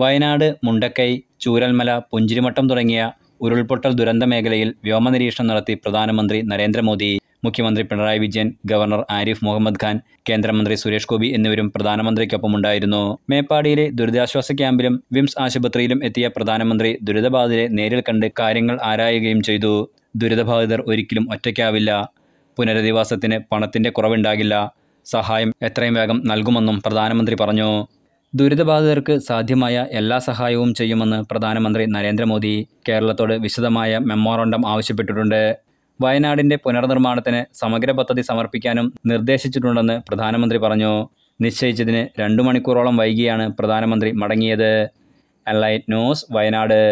വയനാട് മുണ്ടക്കൈ ചൂരൽമല പുഞ്ചിരിമട്ടം തുടങ്ങിയ ഉരുൾപൊട്ടൽ ദുരന്ത മേഖലയിൽ വ്യോമനിരീക്ഷണം നടത്തി പ്രധാനമന്ത്രി നരേന്ദ്രമോദി മുഖ്യമന്ത്രി പിണറായി വിജയൻ ഗവർണർ ആരിഫ് മുഹമ്മദ് ഖാൻ കേന്ദ്രമന്ത്രി സുരേഷ് ഗോപി എന്നിവരും പ്രധാനമന്ത്രിക്കൊപ്പമുണ്ടായിരുന്നു മേപ്പാടിയിലെ ദുരിതാശ്വാസ ക്യാമ്പിലും വിംസ് ആശുപത്രിയിലും എത്തിയ പ്രധാനമന്ത്രി ദുരിതബാധിതരെ നേരിൽ കണ്ട് കാര്യങ്ങൾ ആരായുകയും ചെയ്തു ദുരിതബാധിതർ ഒരിക്കലും ഒറ്റയ്ക്കാവില്ല പുനരധിവാസത്തിന് പണത്തിന്റെ കുറവുണ്ടാകില്ല സഹായം എത്രയും വേഗം നൽകുമെന്നും പ്രധാനമന്ത്രി പറഞ്ഞു ദുരിതബാധിതർക്ക് സാധ്യമായ എല്ലാ സഹായവും ചെയ്യുമെന്ന് പ്രധാനമന്ത്രി നരേന്ദ്രമോദി കേരളത്തോട് വിശദമായ മെമ്മോറണ്ടം ആവശ്യപ്പെട്ടിട്ടുണ്ട് വയനാടിൻ്റെ പുനർനിർമ്മാണത്തിന് സമഗ്ര പദ്ധതി സമർപ്പിക്കാനും നിർദ്ദേശിച്ചിട്ടുണ്ടെന്ന് പ്രധാനമന്ത്രി പറഞ്ഞു നിശ്ചയിച്ചതിന് രണ്ടു മണിക്കൂറോളം വൈകിയാണ് പ്രധാനമന്ത്രി മടങ്ങിയത് അലൈറ്റ് ന്യൂസ് വയനാട്